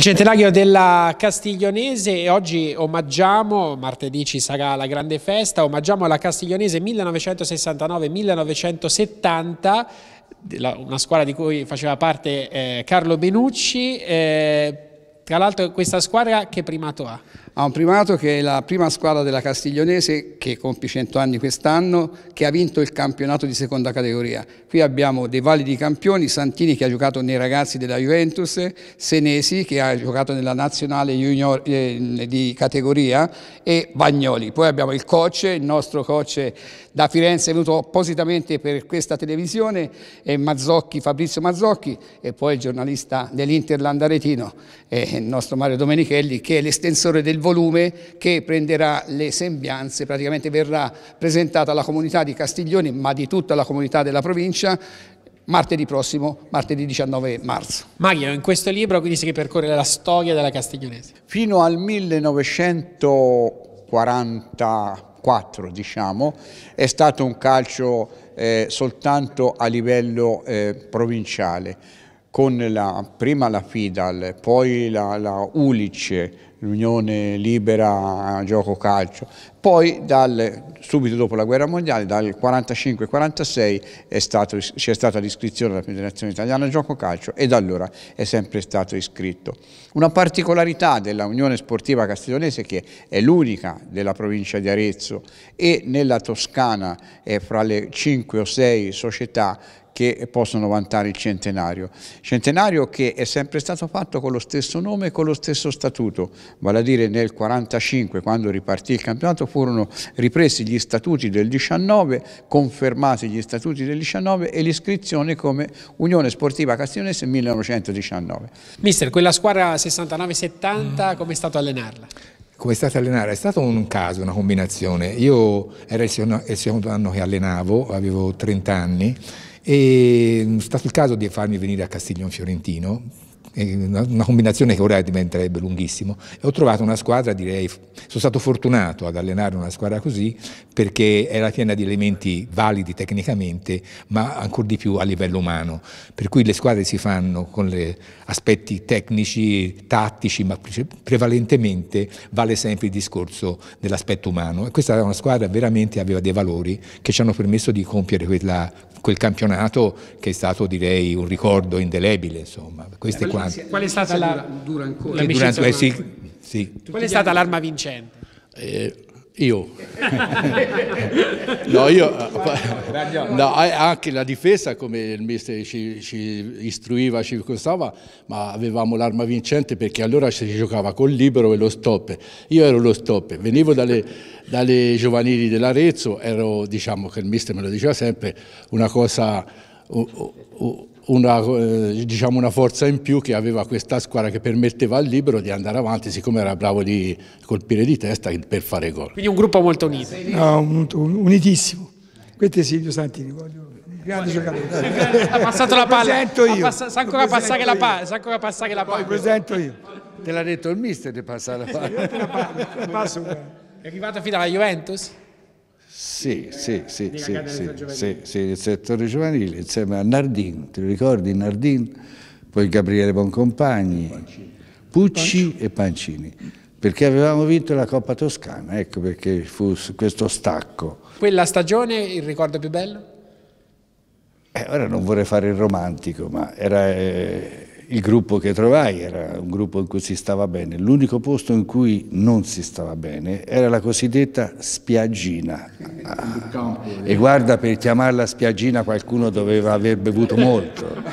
il centenario della Castiglionese e oggi omaggiamo, martedì ci sarà la grande festa, omaggiamo la Castiglionese 1969-1970, una squadra di cui faceva parte eh, Carlo Benucci. Eh, tra l'altro questa squadra che primato ha? Ha un primato che è la prima squadra della Castiglionese che compie 100 anni quest'anno, che ha vinto il campionato di seconda categoria. Qui abbiamo dei validi campioni, Santini che ha giocato nei ragazzi della Juventus, Senesi che ha giocato nella nazionale junior, eh, di categoria e Bagnoli. Poi abbiamo il coach, il nostro coach da Firenze è venuto appositamente per questa televisione, Mazzocchi, Fabrizio Mazzocchi e poi il giornalista dell'Interland Aretino. Eh, il nostro Mario Domenichelli, che è l'estensore del volume che prenderà le sembianze, praticamente verrà presentata alla comunità di Castiglioni, ma di tutta la comunità della provincia, martedì prossimo, martedì 19 marzo. Mario, in questo libro quindi si ripercorre la storia della Castiglionese. Fino al 1944, diciamo, è stato un calcio eh, soltanto a livello eh, provinciale con la, prima la FIDAL, poi la, la Ulice, l'Unione Libera Gioco Calcio. Poi dal, subito dopo la guerra mondiale, dal 1945-46 c'è stata l'iscrizione alla Federazione Italiana Gioco Calcio e da allora è sempre stato iscritto. Una particolarità della Unione Sportiva Castiglionese che è l'unica della provincia di Arezzo e nella Toscana è fra le 5 o 6 società che possono vantare il centenario. Centenario che è sempre stato fatto con lo stesso nome e con lo stesso statuto, vale a dire nel 1945 quando ripartì il campionato, furono ripresi gli statuti del 19, confermati gli statuti del 19 e l'iscrizione come Unione Sportiva Castiglionese 1919. Mister, quella squadra 69-70 mm. come è stato allenarla? come è stato allenare? È stato un caso, una combinazione. Io era il secondo anno che allenavo, avevo 30 anni, e è stato il caso di farmi venire a Castiglion Fiorentino, una combinazione che ora diventerebbe lunghissimo. E ho trovato una squadra, direi, sono stato fortunato ad allenare una squadra così perché era piena di elementi validi tecnicamente, ma ancora di più a livello umano. Per cui le squadre si fanno con aspetti tecnici, tattici, ma prevalentemente vale sempre il discorso dell'aspetto umano. E questa era una squadra veramente aveva dei valori che ci hanno permesso di compiere quella, quel campionato che è stato, direi, un ricordo indelebile. Insomma. Queste qua quanti. Qual è stata la, dura, dura durante, eh, sì, sì. Qual è stata l'arma vincente? Eh, io. no, io eh, no, eh, anche la difesa, come il mister ci, ci, istruiva, ci costava, ma avevamo l'arma vincente perché allora si giocava col libero e lo stop. Io ero lo stop, venivo dalle, dalle giovanili dell'Arezzo, ero, diciamo che il mister me lo diceva sempre, una cosa una, eh, diciamo una, forza in più che aveva questa squadra che permetteva al libero di andare avanti, siccome era bravo di colpire di testa per fare gol. Quindi un gruppo molto unito. No, unitissimo. Questo è Silvio Santini, voglio grande giocatore. Ha passato la palla. Presento io. Passa, sa ancora passare la palla. Sa ancora passare la palla. presento io. Te l'ha detto il mister di passare la palla. È arrivato fino alla Juventus? Eh, sì, sì, sì, sì, sì, sì, il settore giovanile insieme a Nardin, ti ricordi Nardin, poi Gabriele Boncompagni, Pancini. Pucci Pancini. e Pancini, perché avevamo vinto la Coppa Toscana, ecco perché fu questo stacco. Quella stagione il ricordo più bello? Eh, ora non vorrei fare il romantico, ma era... Eh, il gruppo che trovai era un gruppo in cui si stava bene. L'unico posto in cui non si stava bene era la cosiddetta spiaggina. e guarda, per chiamarla spiaggina qualcuno doveva aver bevuto molto.